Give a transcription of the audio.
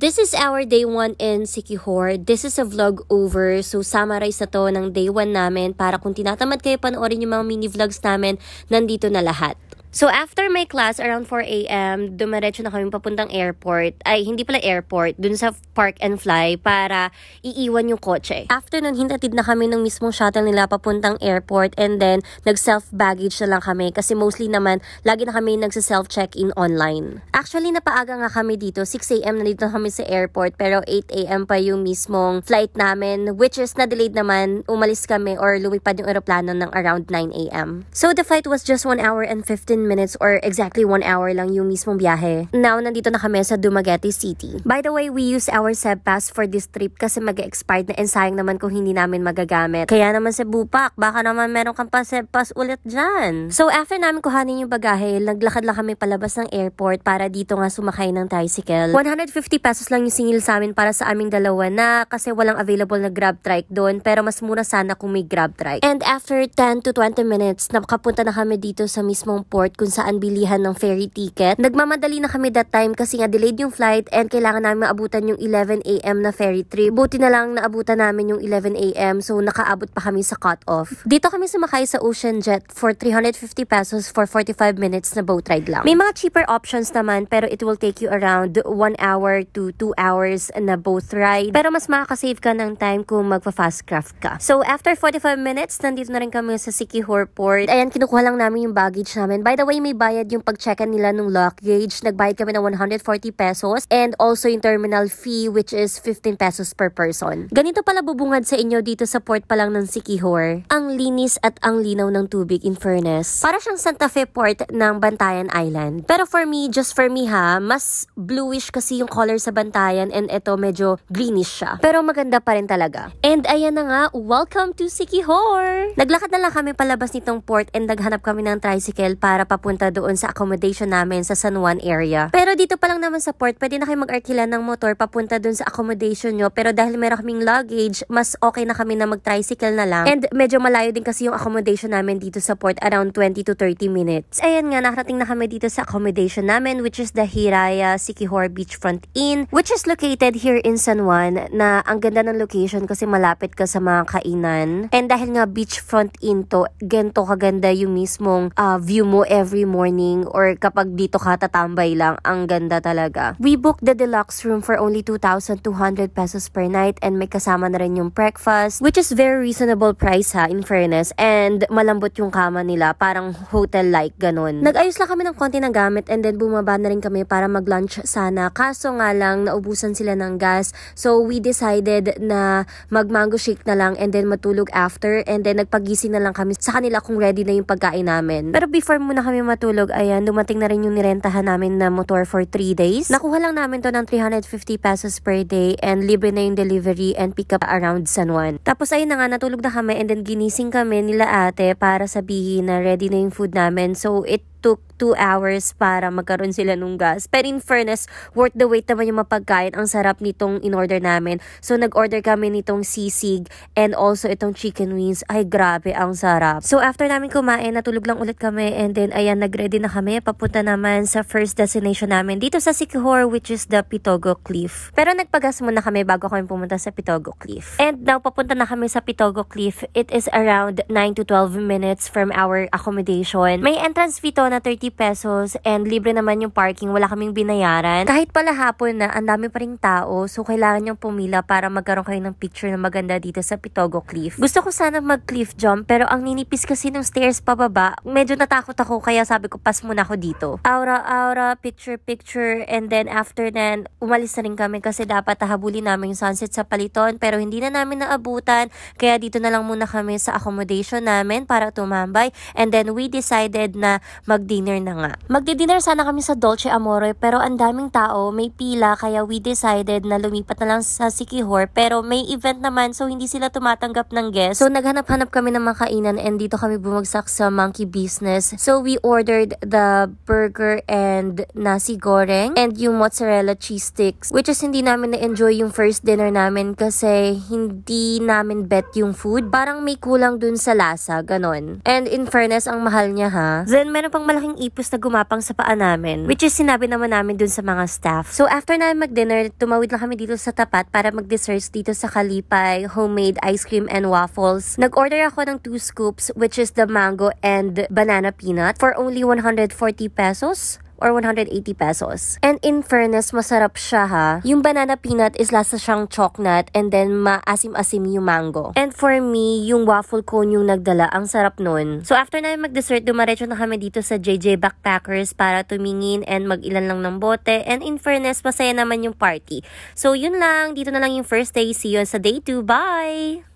This is our day 1 in Sikihor. This is a vlog over. So, summarize na to ng day 1 namin para kung tinatamad kayo panoorin yung mga mini vlogs namin, nandito na lahat. So after my class around 4 a.m., dumiretso na kami papuntang airport. Ay, hindi pala airport, dun sa park and fly para iiwan yung kotse. After nun, hintatid na kami ng mismong shuttle nila papuntang airport and then nag-self-baggage na lang kami kasi mostly naman, lagi na kami nagsa-self-check-in online. Actually, napaaga nga kami dito. 6 a.m. na dito kami sa airport pero 8 a.m. pa yung mismong flight namin which is na-delayed naman. Umalis kami or lumipad yung aeroplano ng around 9 a.m. So the flight was just 1 hour and 15 10 minutes or exactly 1 hour lang yung mismong biyahe. Now, nandito na kami sa Dumaguete City. By the way, we use our SEB pass for this trip kasi mag expire na and sayang naman kung hindi namin magagamit. Kaya naman sa Bupak, baka naman meron kang pa SEB pass ulit dyan. So, after namin kuhanin yung bagahe, naglakad lang kami palabas ng airport para dito nga sumakay ng tricycle. 150 pesos lang yung singil sa amin para sa aming dalawa na kasi walang available na grab trike doon pero mas mura sana kung may grab trike. And after 10 to 20 minutes, nakapunta na kami dito sa mismong port airport kung saan bilihan ng ferry ticket. Nagmamadali na kami that time kasi nga delayed yung flight and kailangan namin maabutan yung 11am na ferry trip. Buti na lang naabutan namin yung 11am so nakaabot pa kami sa cut-off. Dito kami sumakay sa Ocean Jet for 350 pesos for 45 minutes na boat ride lang. May mga cheaper options naman pero it will take you around 1 hour to 2 hours na boat ride. Pero mas makakasave ka ng time kung magpa-fast craft ka. So after 45 minutes, nandito na rin kami sa Sikihor Port. Ayan, kinukuha lang namin yung baggage namin. By the way, may bayad yung pag-checkan nila ng luggage. Nagbayad kami ng 140 pesos and also yung terminal fee which is 15 pesos per person. Ganito pala bubungad sa inyo dito sa port pa lang ng Sikihor. Ang linis at ang linaw ng tubig in fairness. Para siyang Santa Fe port ng Bantayan Island. Pero for me, just for me ha, mas bluish kasi yung color sa Bantayan and ito medyo greenish siya. Pero maganda pa rin talaga. And ayan na nga, welcome to Sikihor! Naglakad na lang kami palabas nitong port and naghanap kami ng tricycle para papunta doon sa accommodation namin sa San Juan area. Pero dito pa lang naman sa port, pwede na kayo mag-arkila ng motor papunta doon sa accommodation nyo. Pero dahil meron kaming luggage, mas okay na kami na mag-tricycle na lang. And medyo malayo din kasi yung accommodation namin dito sa port, around 20 to 30 minutes. Ayan nga, nakarating na kami dito sa accommodation namin, which is the Hiraya Sikihor Beachfront Inn, which is located here in San Juan, na ang ganda ng location kasi malapit ka sa mga kainan. And dahil nga beachfront inn to, gento kaganda yung mismong uh, view mo every every morning or kapag dito ka tatambay lang, ang ganda talaga. We booked the deluxe room for only 2,200 pesos per night and may kasama na rin yung breakfast, which is very reasonable price ha, in fairness. And malambot yung kama nila, parang hotel-like ganun. Nag-ayos lang kami ng konti ng gamit and then bumaba na rin kami para mag-lunch sana. Kaso nga lang, naubusan sila ng gas. So we decided na mag-mango shake na lang and then matulog after and then nagpagising na lang kami sa kanila kung ready na yung pagkain namin. Pero before muna kami kami matulog, ayan, dumating na rin yung nirentahan namin na motor for 3 days. Nakuha lang namin to ng 350 pesos per day and libre na yung delivery and pick up around San Juan. Tapos ayun na nga, natulog na kami and then ginising kami nila ate para sabihin na ready na yung food namin. So it took 2 hours para magkaroon sila nung gas. Pero in fairness, worth the wait naman yung mapagkain. Ang sarap nitong in-order namin. So, nag-order kami nitong sisig and also itong chicken wings. Ay, grabe, ang sarap. So, after namin kumain, natulog lang ulit kami and then, ayan, nag-ready na kami. Papunta naman sa first destination namin dito sa Sikihor, which is the Pitogo Cliff. Pero nagpagas muna kami bago kami pumunta sa Pitogo Cliff. And now, papunta na kami sa Pitogo Cliff. It is around 9 to 12 minutes from our accommodation. May entrance fee to na 30 pesos and libre naman yung parking, wala kaming binayaran. Kahit pala hapon na, ang dami pa rin tao, so kailangan yung pumila para magkaroon kayo ng picture na maganda dito sa Pitogo Cliff. Gusto ko sana mag cliff jump, pero ang ninipis kasi ng stairs pababa, medyo natakot ako, kaya sabi ko, pass muna ako dito. Aura, aura, picture, picture, and then after then, umalis na rin kami kasi dapat hahabulin namin yung sunset sa Paliton, pero hindi na namin naabutan, kaya dito na lang muna kami sa accommodation namin para tumambay, and then we decided na mag mag-dinner na nga. Magdi-dinner sana kami sa Dolce Amore pero ang daming tao, may pila kaya we decided na lumipat na lang sa Sikihor pero may event naman so hindi sila tumatanggap ng guests. So naghanap-hanap kami ng makainan and dito kami bumagsak sa Monkey Business. So we ordered the burger and nasi goreng and yung mozzarella cheese sticks which is hindi namin na-enjoy yung first dinner namin kasi hindi namin bet yung food. Parang may kulang dun sa lasa, ganon. And in fairness, ang mahal niya ha. Then meron pang malaking ipos na gumapang sa paa namin. Which is sinabi naman namin dun sa mga staff. So after namin mag-dinner, tumawid lang kami dito sa tapat para mag-desserts dito sa Kalipay, homemade ice cream and waffles. Nag-order ako ng 2 scoops which is the mango and banana peanut for only 140 pesos or 180 pesos. And in fairness, masarap siya ha. Yung banana peanut is lasa siyang chocolate and then maasim-asim yung mango. And for me, yung waffle cone yung nagdala. Ang sarap nun. So after namin mag-dessert, dumaretso na kami dito sa JJ Backpackers para tumingin and mag-ilan lang ng bote. And in fairness, masaya naman yung party. So yun lang. Dito na lang yung first day. See you sa day 2. Bye!